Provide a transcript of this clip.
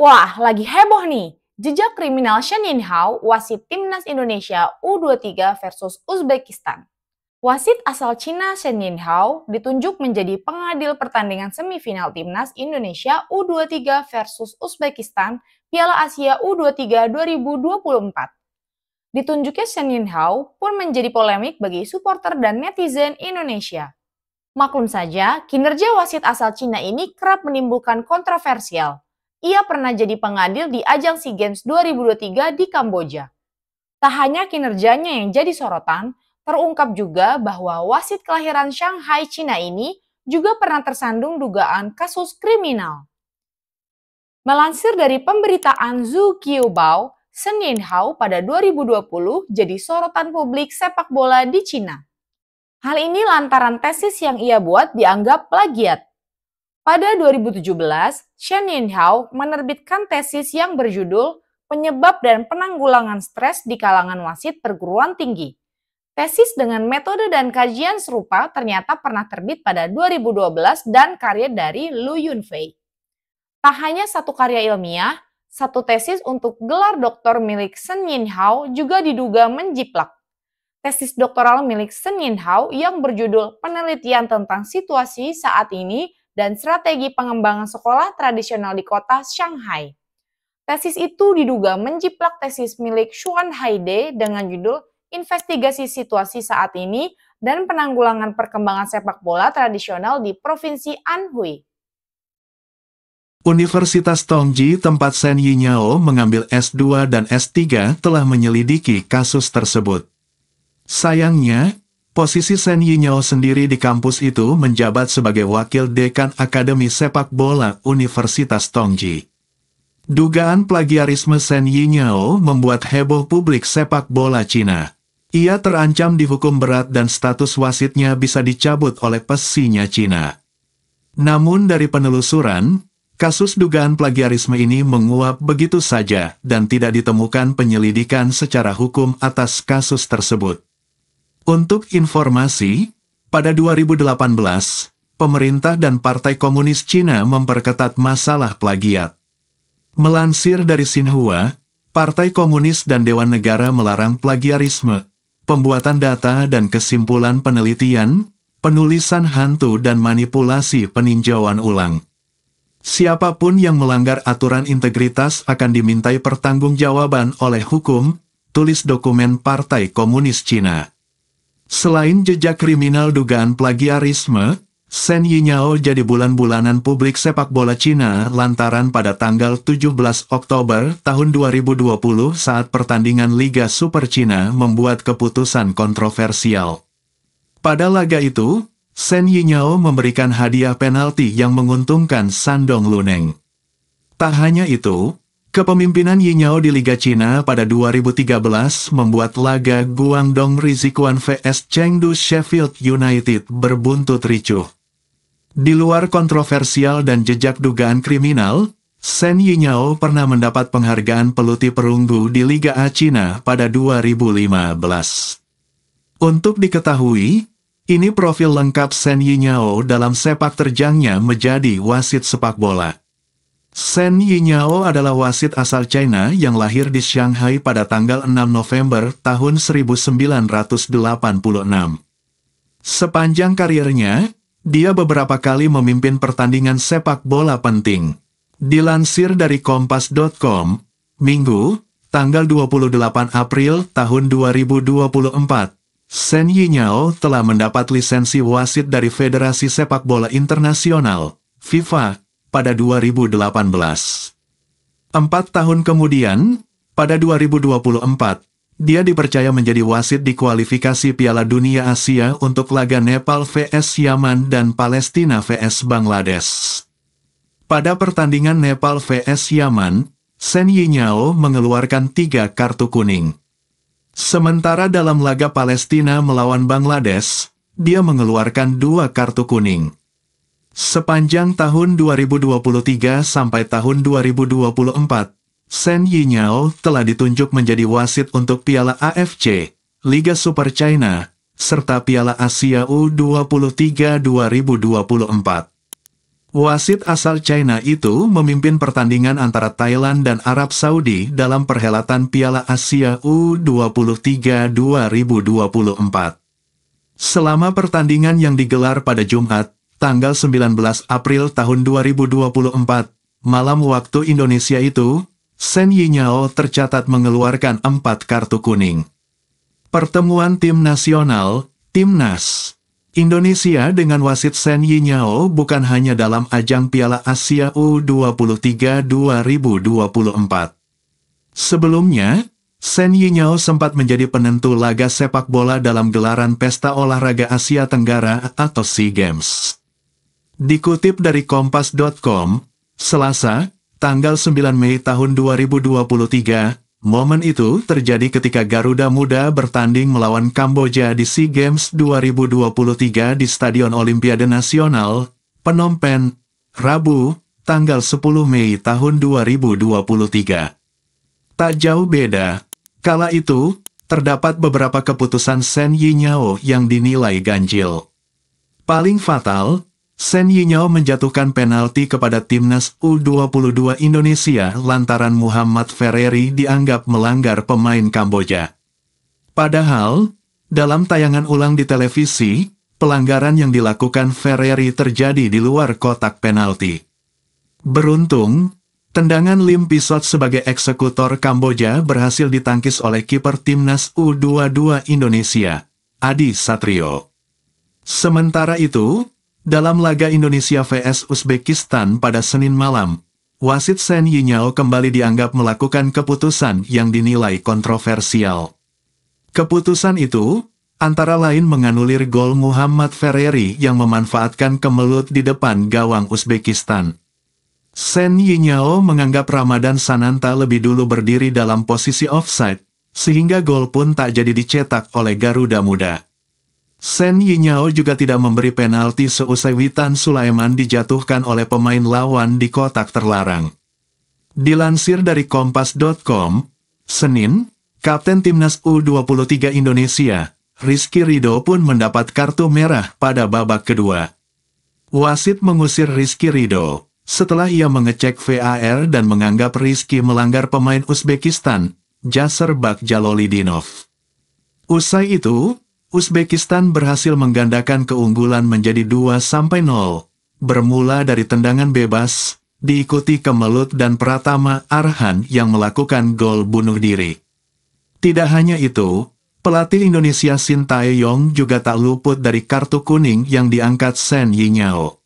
Wah, lagi heboh nih. Jejak kriminal Shenin Hao, wasit timnas Indonesia U23 versus Uzbekistan. Wasit asal Cina Shenin Hao ditunjuk menjadi pengadil pertandingan semifinal timnas Indonesia U23 versus Uzbekistan Piala Asia U23 2024. Ditunjuknya Shenin Hao pun menjadi polemik bagi supporter dan netizen Indonesia. Maklum saja, kinerja wasit asal Cina ini kerap menimbulkan kontroversial, ia pernah jadi pengadil di ajang SEA Games 2023 di Kamboja. Tak hanya kinerjanya yang jadi sorotan, terungkap juga bahwa wasit kelahiran Shanghai, Cina ini juga pernah tersandung dugaan kasus kriminal. Melansir dari pemberitaan Zhu Qiubao, Senin Yinhao pada 2020 jadi sorotan publik sepak bola di Cina. Hal ini lantaran tesis yang ia buat dianggap plagiat. Pada 2017, Shen Yinhao menerbitkan tesis yang berjudul Penyebab dan Penanggulangan Stres di Kalangan Wasit Perguruan Tinggi. Tesis dengan metode dan kajian serupa ternyata pernah terbit pada 2012 dan karya dari Lu Yunfei. Tak hanya satu karya ilmiah, satu tesis untuk gelar doktor milik Shen Yinhao juga diduga menjiplak tesis doktoral milik Shen Yinhao yang berjudul Penelitian tentang Situasi Saat Ini dan strategi pengembangan sekolah tradisional di kota Shanghai. Tesis itu diduga menjiplak tesis milik Xuan Haide dengan judul Investigasi Situasi Saat Ini dan Penanggulangan Perkembangan Sepak Bola Tradisional di Provinsi Anhui. Universitas Tongji tempat Shen Yinyao mengambil S2 dan S3 telah menyelidiki kasus tersebut. Sayangnya, Posisi Sen Yinyo sendiri di kampus itu menjabat sebagai wakil dekan Akademi Sepak Bola Universitas Tongji. Dugaan plagiarisme Sen Yinyo membuat heboh publik sepak bola Cina. Ia terancam dihukum berat dan status wasitnya bisa dicabut oleh pesinya Cina. Namun dari penelusuran, kasus dugaan plagiarisme ini menguap begitu saja dan tidak ditemukan penyelidikan secara hukum atas kasus tersebut. Untuk informasi, pada 2018, pemerintah dan Partai Komunis Cina memperketat masalah plagiat. Melansir dari Xinhua, Partai Komunis dan Dewan Negara melarang plagiarisme, pembuatan data dan kesimpulan penelitian, penulisan hantu dan manipulasi peninjauan ulang. Siapapun yang melanggar aturan integritas akan dimintai pertanggungjawaban oleh hukum, tulis dokumen Partai Komunis Cina. Selain jejak kriminal dugaan plagiarisme, Shen Yinyao jadi bulan-bulanan publik sepak bola Cina lantaran pada tanggal 17 Oktober tahun 2020 saat pertandingan Liga Super Cina membuat keputusan kontroversial. Pada laga itu, Shen Yinyao memberikan hadiah penalti yang menguntungkan Sandong Luneng. Tak hanya itu, Kepemimpinan Yinyao di Liga Cina pada 2013 membuat laga Guangdong Rizikuan vs Chengdu Sheffield United berbuntut ricuh. Di luar kontroversial dan jejak dugaan kriminal, Shen Yinyao pernah mendapat penghargaan peluti perunggu di Liga A Cina pada 2015. Untuk diketahui, ini profil lengkap Shen Yinyao dalam sepak terjangnya menjadi wasit sepak bola. Shen Yinyao adalah wasit asal China yang lahir di Shanghai pada tanggal 6 November tahun 1986. Sepanjang karirnya, dia beberapa kali memimpin pertandingan sepak bola penting. Dilansir dari Kompas.com, Minggu, tanggal 28 April tahun 2024, Shen Yinyao telah mendapat lisensi wasit dari Federasi Sepak Bola Internasional, FIFA, pada 2018. Empat tahun kemudian, pada 2024, dia dipercaya menjadi wasit di kualifikasi Piala Dunia Asia untuk laga Nepal vs Yaman dan Palestina vs Bangladesh. Pada pertandingan Nepal vs Yaman, Sen Yinyao mengeluarkan tiga kartu kuning. Sementara dalam laga Palestina melawan Bangladesh, dia mengeluarkan dua kartu kuning. Sepanjang tahun 2023 sampai tahun 2024, Shen Yinyao telah ditunjuk menjadi wasit untuk Piala AFC, Liga Super China, serta Piala Asia U23 2024. Wasit asal China itu memimpin pertandingan antara Thailand dan Arab Saudi dalam perhelatan Piala Asia U23 2024. Selama pertandingan yang digelar pada Jumat, tanggal 19 April tahun 2024, malam waktu Indonesia itu, Shen Yinyao tercatat mengeluarkan empat kartu kuning. Pertemuan Tim Nasional, Timnas Indonesia dengan wasit Shen Yinyao bukan hanya dalam ajang Piala Asia U23 2024. Sebelumnya, Shen Yinyao sempat menjadi penentu laga sepak bola dalam gelaran Pesta Olahraga Asia Tenggara atau SEA Games. Dikutip dari Kompas.com, Selasa, tanggal 9 Mei tahun 2023, momen itu terjadi ketika Garuda Muda bertanding melawan Kamboja di SEA Games 2023 di Stadion Olimpiade Nasional, Penompen, Rabu, tanggal 10 Mei tahun 2023. Tak jauh beda, kala itu, terdapat beberapa keputusan Sen Yinyao yang dinilai ganjil. Paling fatal, Sen Yinyao menjatuhkan penalti kepada timnas U22 Indonesia lantaran Muhammad Ferreri dianggap melanggar pemain Kamboja. Padahal, dalam tayangan ulang di televisi, pelanggaran yang dilakukan Ferreri terjadi di luar kotak penalti. Beruntung, tendangan Lim Pisot sebagai eksekutor Kamboja berhasil ditangkis oleh kiper timnas U22 Indonesia, Adi Satrio. Sementara itu, dalam laga Indonesia vs Uzbekistan pada Senin malam, wasit Sen Yinyao kembali dianggap melakukan keputusan yang dinilai kontroversial. Keputusan itu, antara lain menganulir gol Muhammad Ferreri yang memanfaatkan kemelut di depan gawang Uzbekistan. Sen Yinyao menganggap Ramadan Sananta lebih dulu berdiri dalam posisi offside, sehingga gol pun tak jadi dicetak oleh Garuda Muda. Sen Yinyao juga tidak memberi penalti seusai Witan Sulaiman dijatuhkan oleh pemain lawan di kotak terlarang. Dilansir dari Kompas.com, Senin, Kapten Timnas U23 Indonesia, Rizky Rido pun mendapat kartu merah pada babak kedua. Wasit mengusir Rizky Rido setelah ia mengecek VAR dan menganggap Rizky melanggar pemain Uzbekistan, Jasser Bakjalolidinov. Usai itu, Uzbekistan berhasil menggandakan keunggulan menjadi 2-0, bermula dari tendangan bebas, diikuti Kemelut dan Pratama Arhan yang melakukan gol bunuh diri. Tidak hanya itu, pelatih Indonesia Sintayong juga tak luput dari kartu kuning yang diangkat Sen Yinyao.